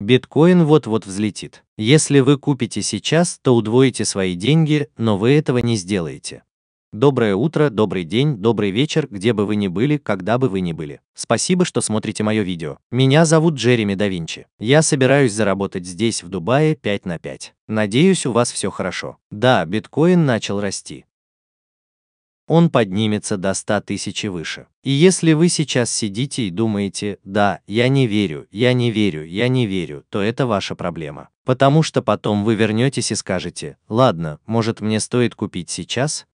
Биткоин вот-вот взлетит. Если вы купите сейчас, то удвоите свои деньги, но вы этого не сделаете. Доброе утро, добрый день, добрый вечер, где бы вы ни были, когда бы вы ни были. Спасибо, что смотрите мое видео. Меня зовут Джереми да Винчи. Я собираюсь заработать здесь, в Дубае, 5 на 5. Надеюсь, у вас все хорошо. Да, биткоин начал расти он поднимется до 100 тысяч выше. И если вы сейчас сидите и думаете, да, я не верю, я не верю, я не верю, то это ваша проблема. Потому что потом вы вернетесь и скажете, ладно, может мне стоит купить сейчас?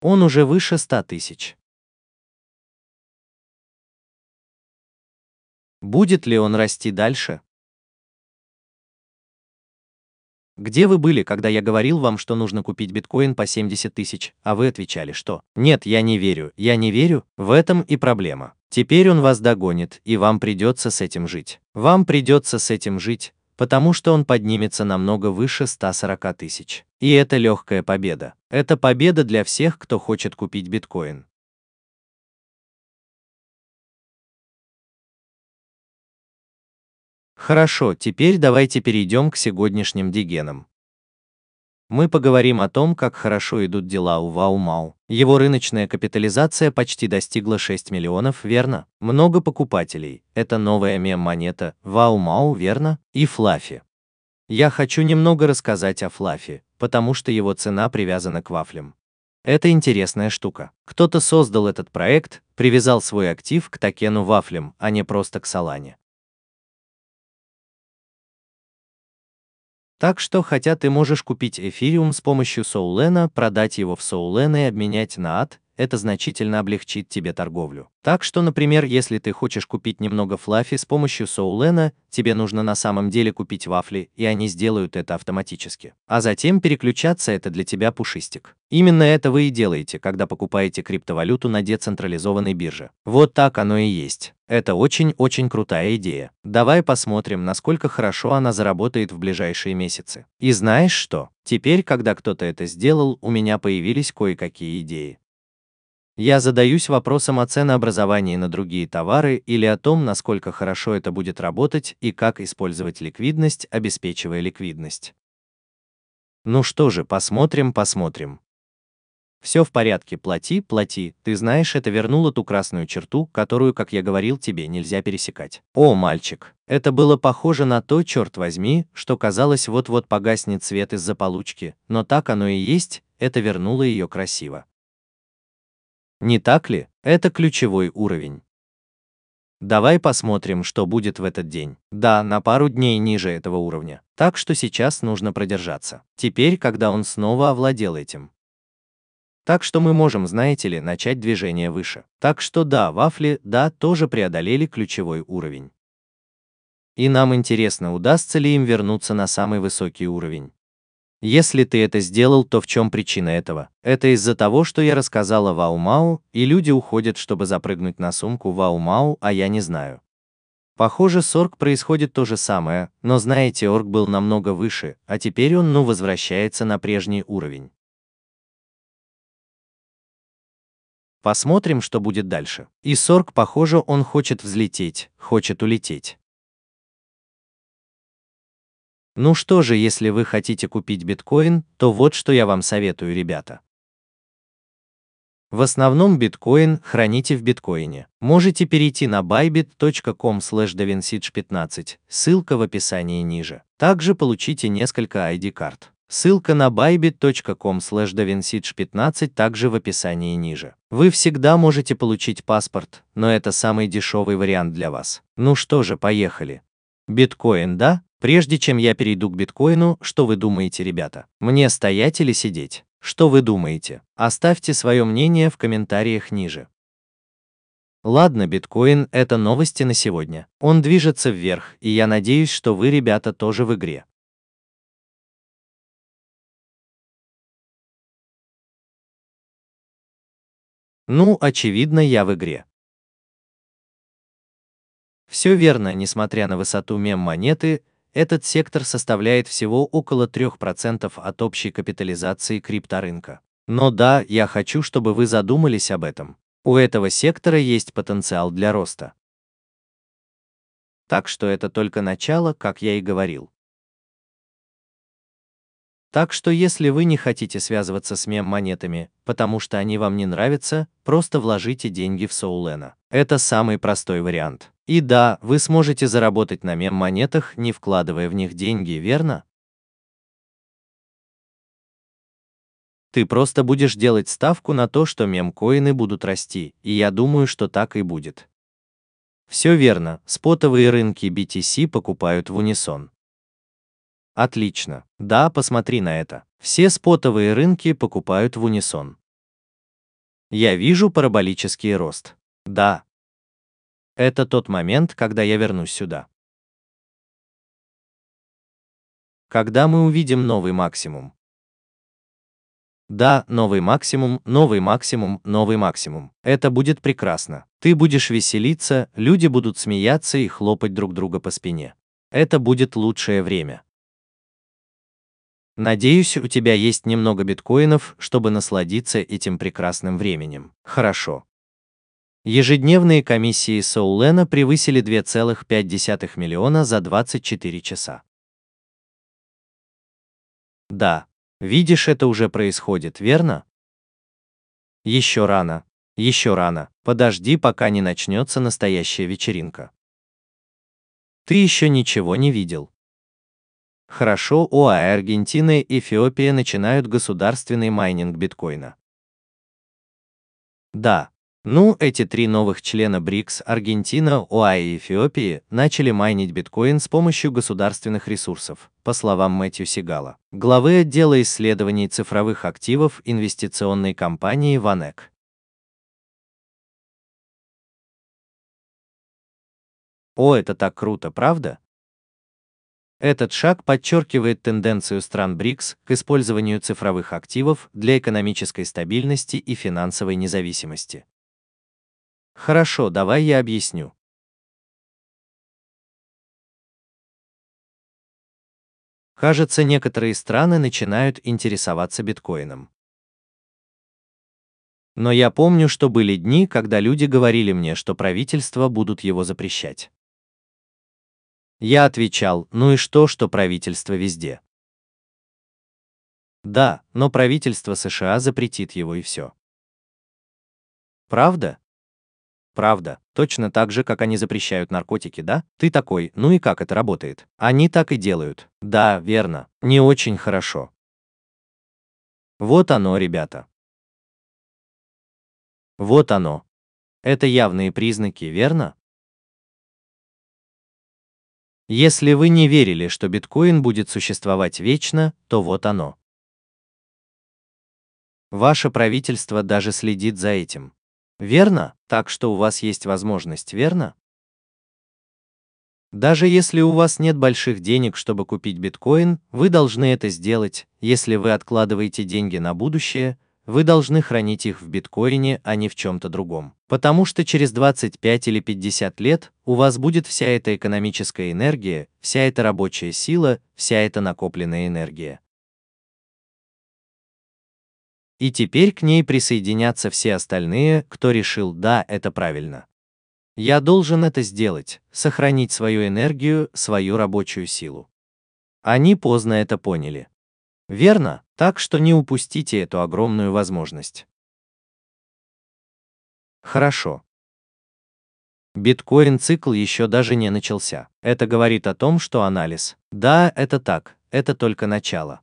Он уже выше 100 тысяч. Будет ли он расти дальше? Где вы были, когда я говорил вам, что нужно купить биткоин по 70 тысяч, а вы отвечали, что «нет, я не верю, я не верю», в этом и проблема. Теперь он вас догонит, и вам придется с этим жить. Вам придется с этим жить, потому что он поднимется намного выше 140 тысяч. И это легкая победа. Это победа для всех, кто хочет купить биткоин. Хорошо, теперь давайте перейдем к сегодняшним дигенам. Мы поговорим о том, как хорошо идут дела у Ваумау. Его рыночная капитализация почти достигла 6 миллионов, верно? Много покупателей. Это новая мем-монета Ваумау, верно? И Флафи. Я хочу немного рассказать о Флафи, потому что его цена привязана к вафлям. Это интересная штука. Кто-то создал этот проект, привязал свой актив к токену вафлям, а не просто к Салане. Так что хотя ты можешь купить эфириум с помощью Соулена, продать его в Соулен и обменять на ад, это значительно облегчит тебе торговлю. Так что, например, если ты хочешь купить немного флаффи с помощью Соулена, тебе нужно на самом деле купить вафли, и они сделают это автоматически. А затем переключаться это для тебя пушистик. Именно это вы и делаете, когда покупаете криптовалюту на децентрализованной бирже. Вот так оно и есть. Это очень-очень крутая идея. Давай посмотрим, насколько хорошо она заработает в ближайшие месяцы. И знаешь что? Теперь, когда кто-то это сделал, у меня появились кое-какие идеи. Я задаюсь вопросом о ценообразовании на другие товары или о том, насколько хорошо это будет работать и как использовать ликвидность, обеспечивая ликвидность. Ну что же, посмотрим, посмотрим. Все в порядке, плати, плати, ты знаешь, это вернуло ту красную черту, которую, как я говорил, тебе нельзя пересекать. О, мальчик, это было похоже на то, черт возьми, что казалось вот-вот погаснет свет из-за получки, но так оно и есть, это вернуло ее красиво. Не так ли? Это ключевой уровень. Давай посмотрим, что будет в этот день. Да, на пару дней ниже этого уровня. Так что сейчас нужно продержаться. Теперь, когда он снова овладел этим. Так что мы можем, знаете ли, начать движение выше. Так что да, вафли, да, тоже преодолели ключевой уровень. И нам интересно, удастся ли им вернуться на самый высокий уровень. Если ты это сделал, то в чем причина этого? Это из-за того, что я рассказала Вау-Мау, и люди уходят, чтобы запрыгнуть на сумку Вау-Мау, а я не знаю. Похоже, с Орк происходит то же самое, но знаете, орг был намного выше, а теперь он ну возвращается на прежний уровень. Посмотрим, что будет дальше. И сорг, похоже, он хочет взлететь, хочет улететь. Ну что же, если вы хотите купить биткоин, то вот что я вам советую, ребята. В основном биткоин храните в биткоине. Можете перейти на bybit.com slash 15 ссылка в описании ниже. Также получите несколько ID-карт. Ссылка на bybit.com slash 15 также в описании ниже. Вы всегда можете получить паспорт, но это самый дешевый вариант для вас. Ну что же, поехали. Биткоин, да? Прежде чем я перейду к биткоину, что вы думаете, ребята? Мне стоять или сидеть? Что вы думаете? Оставьте свое мнение в комментариях ниже. Ладно, биткоин – это новости на сегодня. Он движется вверх, и я надеюсь, что вы, ребята, тоже в игре. Ну, очевидно, я в игре. Все верно, несмотря на высоту мем монеты, этот сектор составляет всего около 3% от общей капитализации крипторынка. Но да, я хочу, чтобы вы задумались об этом. У этого сектора есть потенциал для роста. Так что это только начало, как я и говорил. Так что если вы не хотите связываться с мем-монетами, потому что они вам не нравятся, просто вложите деньги в Соулена. Это самый простой вариант. И да, вы сможете заработать на мем-монетах, не вкладывая в них деньги, верно? Ты просто будешь делать ставку на то, что мем-коины будут расти, и я думаю, что так и будет. Все верно, спотовые рынки BTC покупают в унисон. Отлично. Да, посмотри на это. Все спотовые рынки покупают в унисон. Я вижу параболический рост. Да, это тот момент, когда я вернусь сюда. Когда мы увидим новый максимум? Да, новый максимум, новый максимум, новый максимум. Это будет прекрасно. Ты будешь веселиться, люди будут смеяться и хлопать друг друга по спине. Это будет лучшее время. Надеюсь, у тебя есть немного биткоинов, чтобы насладиться этим прекрасным временем. Хорошо. Ежедневные комиссии Соулена превысили 2,5 миллиона за 24 часа. Да, видишь, это уже происходит, верно? Еще рано, еще рано, подожди, пока не начнется настоящая вечеринка. Ты еще ничего не видел. Хорошо, ОАЭ Аргентина и Эфиопия начинают государственный майнинг биткоина. Да, ну, эти три новых члена БРИКС, Аргентина, ОАЭ и Эфиопии, начали майнить биткоин с помощью государственных ресурсов, по словам Мэтью Сигала, главы отдела исследований цифровых активов инвестиционной компании Ванек. О, это так круто, правда? Этот шаг подчеркивает тенденцию стран БРИКС к использованию цифровых активов для экономической стабильности и финансовой независимости. Хорошо, давай я объясню. Кажется, некоторые страны начинают интересоваться биткоином. Но я помню, что были дни, когда люди говорили мне, что правительства будут его запрещать. Я отвечал, ну и что, что правительство везде. Да, но правительство США запретит его и все. Правда? Правда, точно так же, как они запрещают наркотики, да? Ты такой, ну и как это работает? Они так и делают. Да, верно. Не очень хорошо. Вот оно, ребята. Вот оно. Это явные признаки, верно? Если вы не верили, что биткоин будет существовать вечно, то вот оно. Ваше правительство даже следит за этим. Верно? Так что у вас есть возможность, верно? Даже если у вас нет больших денег, чтобы купить биткоин, вы должны это сделать. Если вы откладываете деньги на будущее, вы должны хранить их в биткоине, а не в чем-то другом. Потому что через 25 или 50 лет у вас будет вся эта экономическая энергия, вся эта рабочая сила, вся эта накопленная энергия. И теперь к ней присоединятся все остальные, кто решил «да, это правильно». Я должен это сделать, сохранить свою энергию, свою рабочую силу. Они поздно это поняли. Верно, так что не упустите эту огромную возможность. Хорошо. Биткоин-цикл еще даже не начался. Это говорит о том, что анализ. Да, это так, это только начало.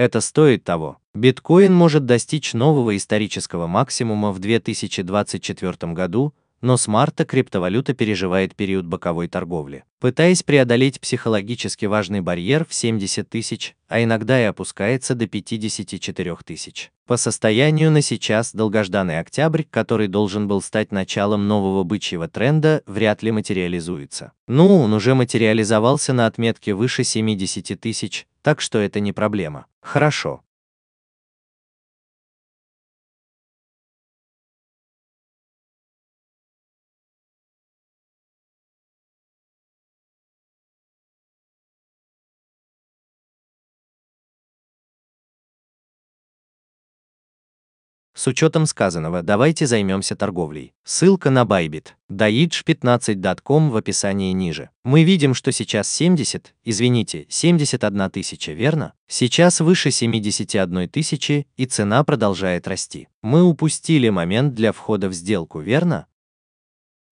Это стоит того. Биткоин может достичь нового исторического максимума в 2024 году, но с марта криптовалюта переживает период боковой торговли, пытаясь преодолеть психологически важный барьер в 70 тысяч, а иногда и опускается до 54 тысяч. По состоянию на сейчас долгожданный октябрь, который должен был стать началом нового бычьего тренда, вряд ли материализуется. Ну, он уже материализовался на отметке выше 70 тысяч, так что это не проблема. Хорошо. С учетом сказанного, давайте займемся торговлей. Ссылка на Bybit, daidge15.com в описании ниже. Мы видим, что сейчас 70, извините, 71 тысяча, верно? Сейчас выше 71 тысячи, и цена продолжает расти. Мы упустили момент для входа в сделку, верно?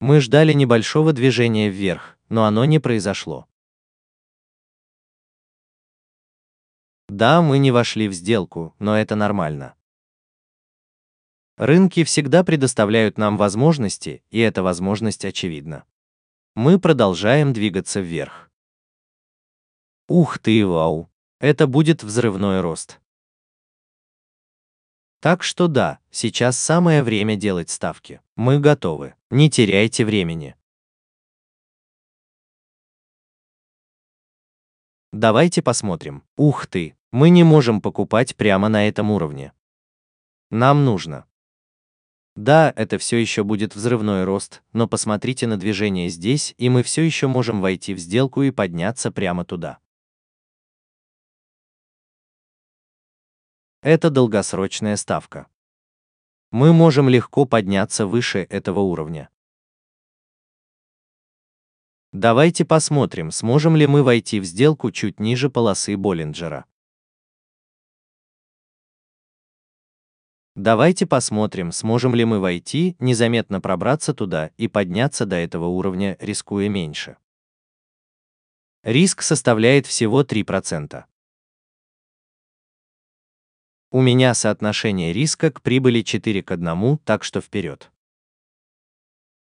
Мы ждали небольшого движения вверх, но оно не произошло. Да, мы не вошли в сделку, но это нормально. Рынки всегда предоставляют нам возможности, и эта возможность очевидна. Мы продолжаем двигаться вверх. Ух ты, вау! Это будет взрывной рост. Так что да, сейчас самое время делать ставки. Мы готовы. Не теряйте времени. Давайте посмотрим. Ух ты, мы не можем покупать прямо на этом уровне. Нам нужно да, это все еще будет взрывной рост, но посмотрите на движение здесь, и мы все еще можем войти в сделку и подняться прямо туда. Это долгосрочная ставка. Мы можем легко подняться выше этого уровня. Давайте посмотрим, сможем ли мы войти в сделку чуть ниже полосы Боллинджера. Давайте посмотрим, сможем ли мы войти, незаметно пробраться туда и подняться до этого уровня, рискуя меньше. Риск составляет всего 3%. У меня соотношение риска к прибыли 4 к 1, так что вперед.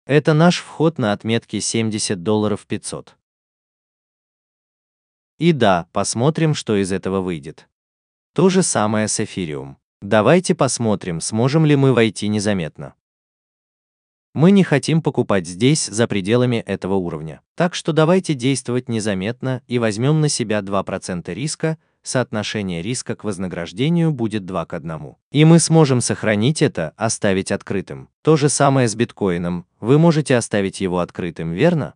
Это наш вход на отметке 70 долларов 500. И да, посмотрим, что из этого выйдет. То же самое с эфириум. Давайте посмотрим, сможем ли мы войти незаметно. Мы не хотим покупать здесь, за пределами этого уровня. Так что давайте действовать незаметно и возьмем на себя 2% риска, соотношение риска к вознаграждению будет 2 к 1. И мы сможем сохранить это, оставить открытым. То же самое с биткоином, вы можете оставить его открытым, верно?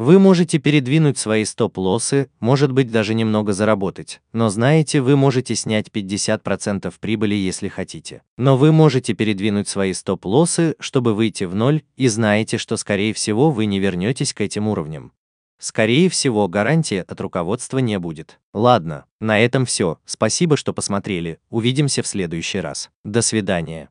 Вы можете передвинуть свои стоп-лоссы, может быть даже немного заработать, но знаете, вы можете снять 50% прибыли, если хотите. Но вы можете передвинуть свои стоп-лоссы, чтобы выйти в ноль, и знаете, что скорее всего вы не вернетесь к этим уровням. Скорее всего, гарантии от руководства не будет. Ладно, на этом все, спасибо, что посмотрели, увидимся в следующий раз. До свидания.